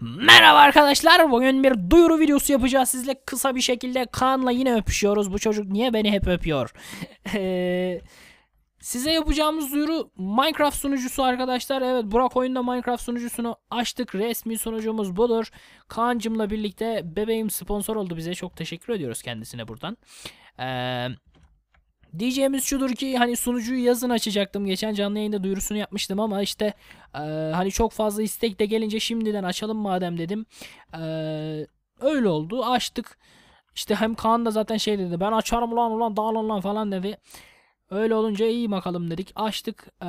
Merhaba arkadaşlar. Bugün bir duyuru videosu yapacağız sizle. Kısa bir şekilde Kaan'la yine öpüşüyoruz. Bu çocuk niye beni hep öpüyor? Ee, size yapacağımız duyuru Minecraft sunucusu arkadaşlar. Evet Burak oyunda Minecraft sunucusunu açtık. Resmi sunucumuz budur. Kaan'cımla birlikte bebeğim sponsor oldu bize. Çok teşekkür ediyoruz kendisine buradan. Ee, Diyeceğimiz şudur ki hani sunucuyu yazın açacaktım. Geçen canlı yayında duyurusunu yapmıştım ama işte e, hani çok fazla istek de gelince şimdiden açalım madem dedim. E, öyle oldu. Açtık. İşte hem Kaan da zaten şey dedi. Ben açarım ulan ulan dağılın lan falan dedi. Öyle olunca iyi bakalım dedik. Açtık. E,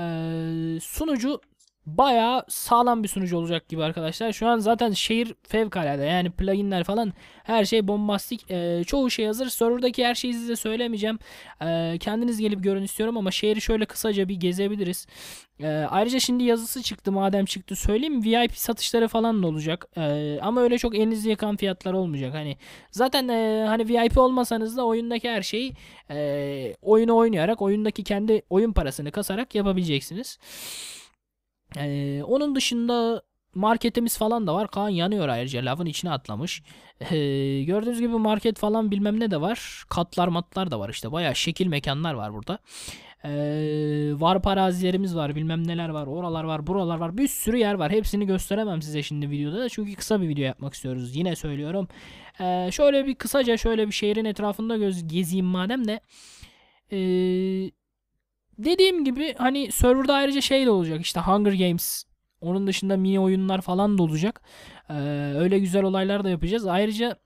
sunucu bayağı sağlam bir sunucu olacak gibi arkadaşlar. Şu an zaten şehir fevkalade yani pluginler falan her şey bombastik. E, çoğu şey hazır. Server'daki her şeyi size söylemeyeceğim. E, kendiniz gelip görün istiyorum ama şehri şöyle kısaca bir gezebiliriz. E, ayrıca şimdi yazısı çıktı madem çıktı söyleyeyim VIP satışları falan da olacak. E, ama öyle çok elinizi yakan fiyatlar olmayacak. Hani zaten e, hani VIP olmasanız da oyundaki her şeyi e, oyunu oynayarak oyundaki kendi oyun parasını kasarak yapabileceksiniz. Ee, onun dışında marketimiz falan da var. Kaan yanıyor ayrıca lavın içine atlamış. Ee, gördüğünüz gibi market falan bilmem ne de var. Katlar matlar da var işte. Baya şekil mekanlar var burada. Ee, var parazilerimiz var bilmem neler var oralar var buralar var bir sürü yer var hepsini gösteremem size şimdi videoda da çünkü kısa bir video yapmak istiyoruz yine söylüyorum ee, şöyle bir kısaca şöyle bir şehrin etrafında göz gezeyim madem de ee, dediğim gibi hani serverda ayrıca şey de olacak işte Hunger Games onun dışında mini oyunlar falan da olacak. Ee, öyle güzel olaylar da yapacağız. Ayrıca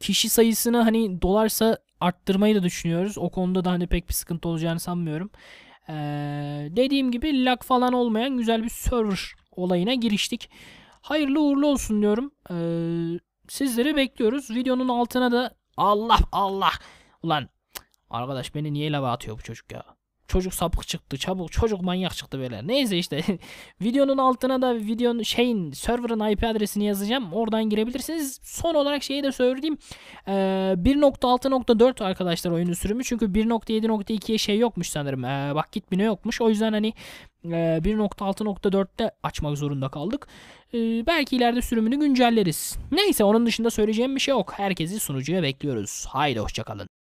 kişi sayısını hani dolarsa arttırmayı da düşünüyoruz. O konuda da hani pek bir sıkıntı olacağını sanmıyorum. Ee, dediğim gibi lag falan olmayan güzel bir server olayına giriştik. Hayırlı uğurlu olsun diyorum. Ee, sizleri bekliyoruz. Videonun altına da Allah Allah. Ulan arkadaş beni niye lava atıyor bu çocuk ya? Çocuk sapık çıktı çabuk çocuk manyak çıktı böyle. Neyse işte videonun altına da videonun şeyin server'ın IP adresini yazacağım. Oradan girebilirsiniz. Son olarak şeyi de söyleyeyim. Ee, 1.6.4 arkadaşlar oyunu sürümü. Çünkü 1.7.2'ye şey yokmuş sanırım. Ee, bak gitmine yokmuş. O yüzden hani 1.6.4'te e, açmak zorunda kaldık. Ee, belki ileride sürümünü güncelleriz. Neyse onun dışında söyleyeceğim bir şey yok. Herkesi sunucuya bekliyoruz. Haydi hoşçakalın.